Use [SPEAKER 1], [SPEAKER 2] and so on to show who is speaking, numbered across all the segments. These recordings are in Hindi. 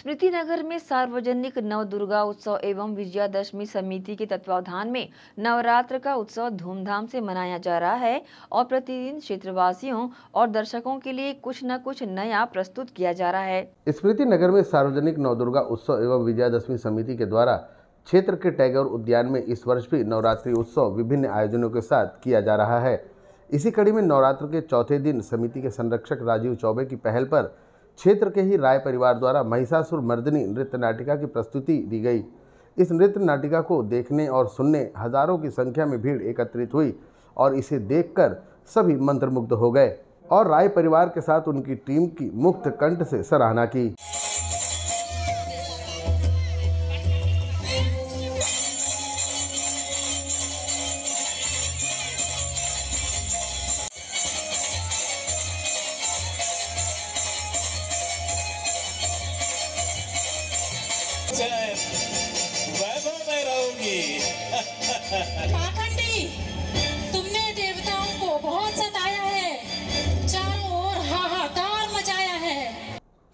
[SPEAKER 1] स्मृति नगर में सार्वजनिक नव दुर्गा उत्सव एवं विजयादशमी समिति के तत्वावधान में नवरात्र का उत्सव धूमधाम से मनाया जा रहा है और प्रतिदिन क्षेत्रवासियों और दर्शकों के लिए कुछ न कुछ नया प्रस्तुत किया जा रहा है स्मृति नगर में सार्वजनिक नव दुर्गा उत्सव एवं विजयादशमी समिति के द्वारा क्षेत्र के टैगोर उद्यान में इस वर्ष भी नवरात्रि उत्सव विभिन्न आयोजनों के साथ किया जा रहा है इसी कड़ी में नवरात्र के चौथे दिन समिति के संरक्षक राजीव चौबे की पहल पर क्षेत्र के ही राय परिवार द्वारा महिषासुर मर्दनी नृत्य नाटिका की प्रस्तुति दी गई इस नृत्य नाटिका को देखने और सुनने हजारों की संख्या में भीड़ एकत्रित हुई और इसे देखकर सभी मंत्रमुग्ध हो गए और राय परिवार के साथ उनकी टीम की मुक्त कंठ से सराहना की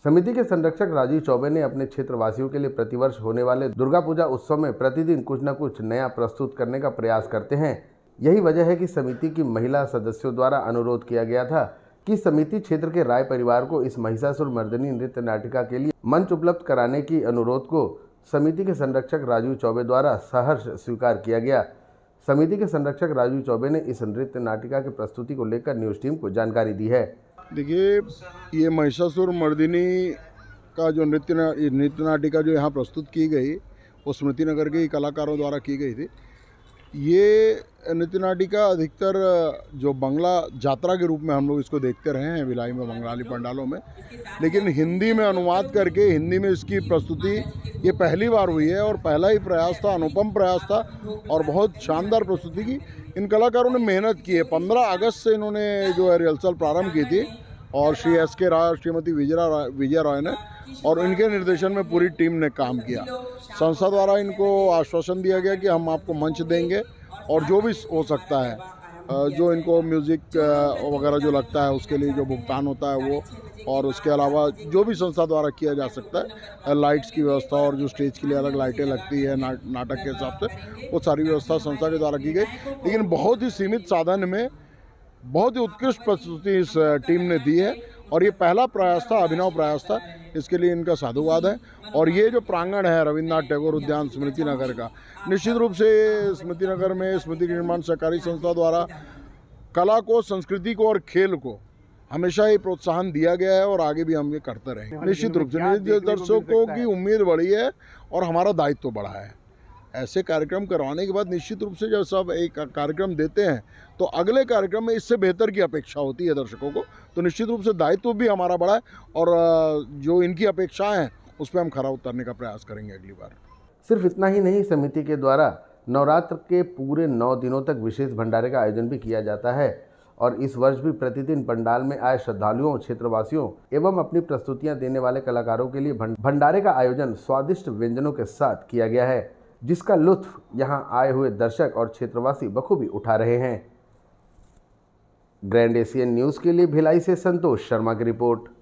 [SPEAKER 1] समिति के संरक्षक राजीव चौबे ने अपने क्षेत्रवासियों के लिए प्रतिवर्ष होने वाले दुर्गा पूजा उत्सव में प्रतिदिन कुछ न कुछ नया प्रस्तुत करने का प्रयास करते हैं यही वजह है कि समिति की महिला सदस्यों द्वारा अनुरोध किया गया था कि समिति क्षेत्र के राय परिवार को इस महिषासुर मर्दनी नृत्य नाटिका के लिए मंच उपलब्ध कराने की अनुरोध को समिति के संरक्षक राजीव चौबे द्वारा सहर्ष स्वीकार किया गया समिति के संरक्षक राजीव चौबे ने इस नृत्य नाटिका की प्रस्तुति को लेकर न्यूज टीम को जानकारी दी है देखिए ये महिषासुर मर्दिनी का जो नृत्य
[SPEAKER 2] नृत्य नाटिका जो यहाँ प्रस्तुत की गई वो स्मृति नगर के कलाकारों द्वारा की गई थी ये नितिनाटी का अधिकतर जो बंगला जात्रा के रूप में हम लोग इसको देखते रहे हैं विलाई में बंगाली पंडालों में लेकिन हिंदी में अनुवाद करके हिंदी में इसकी प्रस्तुति ये पहली बार हुई है और पहला ही प्रयास था अनुपम प्रयास था और बहुत शानदार प्रस्तुति की इन कलाकारों ने मेहनत की है पंद्रह अगस्त से इन्होंने जो है रिहर्सल प्रारंभ की थी और श्री एस के राय और श्रीमती विजया विजय राय ने और इनके निर्देशन में पूरी टीम ने काम किया संस्था द्वारा इनको आश्वासन दिया गया कि हम आपको मंच देंगे और जो भी हो सकता है जो इनको म्यूज़िक वगैरह जो लगता है उसके लिए जो भुगतान होता है वो और उसके अलावा जो भी संस्था द्वारा किया जा सकता है लाइट्स की व्यवस्था और जो स्टेज के लिए अलग लाइटें लगती है ना, नाटक के हिसाब से वो सारी व्यवस्था संस्था के द्वारा की गई लेकिन बहुत ही सीमित साधन में बहुत ही उत्कृष्ट प्रस्तुति इस टीम ने दी है और ये पहला प्रयास था अभिनव प्रयास था इसके लिए इनका साधुवाद है और ये जो प्रांगण है रविन्द्रनाथ टैगोर उद्यान स्मृति नगर का निश्चित रूप से स्मृति नगर में स्मृति निर्माण सहकारी संस्था द्वारा कला को संस्कृति को और खेल को हमेशा ही प्रोत्साहन दिया गया है और आगे भी हम ये करते रहेंगे निश्चित रूप से दर्शकों की उम्मीद बढ़ी है और हमारा दायित्व तो बढ़ा है ऐसे कार्यक्रम करवाने के बाद निश्चित रूप से जब सब एक कार्यक्रम देते हैं तो अगले कार्यक्रम में इससे बेहतर की अपेक्षा होती है दर्शकों को तो निश्चित रूप से दायित्व भी हमारा बड़ा है और जो इनकी अपेक्षाएँ हैं उस पर
[SPEAKER 1] हम खरा उतरने का प्रयास करेंगे अगली बार सिर्फ इतना ही नहीं समिति के द्वारा नवरात्र के पूरे नौ दिनों तक विशेष भंडारे का आयोजन भी किया जाता है और इस वर्ष भी प्रतिदिन पंडाल में आए श्रद्धालुओं क्षेत्रवासियों एवं अपनी प्रस्तुतियां देने वाले कलाकारों के लिए भंडारे का आयोजन स्वादिष्ट व्यंजनों के साथ किया गया है जिसका लुत्फ यहां आए हुए दर्शक और क्षेत्रवासी बखूबी उठा रहे हैं ग्रैंड एशियन न्यूज़ के लिए भिलाई से संतोष शर्मा की रिपोर्ट